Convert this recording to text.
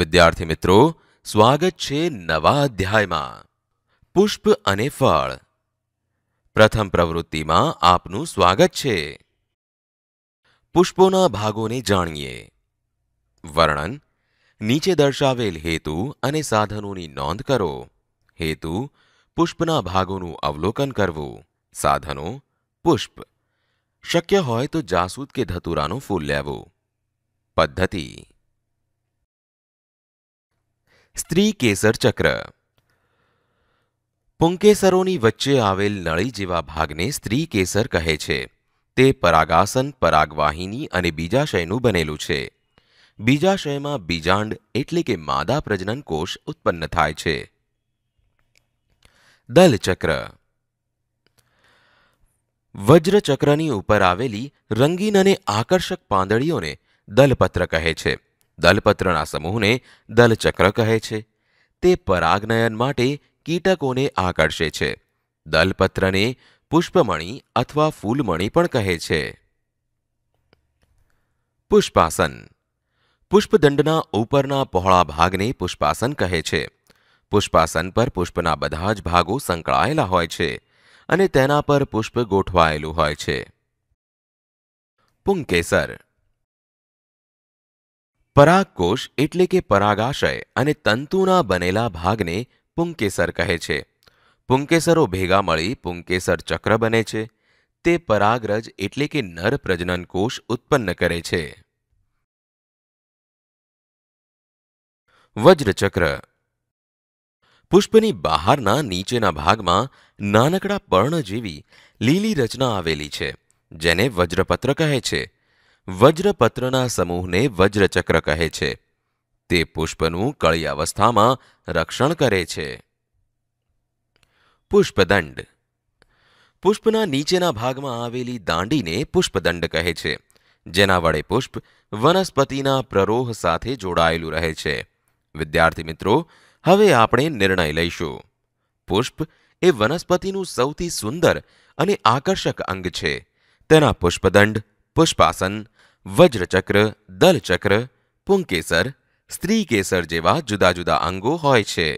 વિદ્યાર્થી મિત્રો સ્વાગત છે નવા અધ્યાયમાં પુષ્પ અને ફળ પ્રથમ પ્રવૃત્તિમાં આપનું સ્વાગત છે પુષ્પોના ભાગોને જાણીએ વર્ણન નીચે દર્શાવેલ હેતુ અને સાધનોની નોંધ કરો હેતુ પુષ્પના ભાગોનું અવલોકન કરવું સાધનો પુષ્પ શક્ય હોય તો જાસૂદ કે ધતુરાનું ફૂલ લેવું પદ્ધતિ સ્ત્રી કેસર ચક્ર પુંકેસરોની વચ્ચે આવેલ નળી જેવા ભાગને સ્ત્રી કેસર કહે છે તે પરાગાસન પરાગવાહિની અને બીજાશયનું બનેલું છે બીજાશયમાં બીજાંડ એટલે કે માદા પ્રજનન કોષ ઉત્પન્ન થાય છે દલચક્ર વજ્રચક્રની ઉપર આવેલી રંગીન અને આકર્ષક પાંદડીઓને દલપત્ર કહે છે દલપત્રના સમૂહને દલચક્ર કહે છે તે પરાગનયન માટે કીટકોને આકર્ષે છે દલપત્રને પુષ્પમણી અથવા ફૂલમણી પણ કહે છે પુષ્પાસન પુષ્પદંડના ઉપરના પહોળા ભાગને પુષ્પાસન કહે છે પુષ્પાસન પર પુષ્પના બધા જ ભાગો સંકળાયેલા હોય છે અને તેના પર પુષ્પ ગોઠવાયેલું હોય છે પુંકેસર પરાગકોષ એટલે કે પરાગાશય અને તંતુના બનેલા ભાગને પુંકેસર કહે છે પુંકેસરો ભેગા મળી પુંકેસર ચક્ર બને છે તે પરાગરજ એટલે કે નર પ્રજનન કોષ ઉત્પન્ન કરે છે વજ્રચક્ર પુષ્પની બહારના નીચેના ભાગમાં નાનકડા પર્ણ જેવી લીલી રચના આવેલી છે જેને વજ્રપત્ર કહે છે વજ્રપત્રના સમૂહને વજ્રચક્ર કહે છે તે પુષ્પનું કળી અવસ્થામાં રક્ષણ કરે છે પુષ્પદંડ પુષ્પના નીચેના ભાગમાં આવેલી દાંડીને પુષ્પદંડ કહે છે જેના વડે પુષ્પ વનસ્પતિના પ્રરોહ સાથે જોડાયેલું રહે છે વિદ્યાર્થી મિત્રો હવે આપણે નિર્ણય લઈશું પુષ્પ એ વનસ્પતિનું સૌથી સુંદર અને આકર્ષક અંગ છે તેના પુષ્પદંડ પુષ્પાસન વજ્રચક્ર દલચક્ર પુંકેસર સ્ત્રીકેસર જેવા જુદા જુદા અંગો હોય છે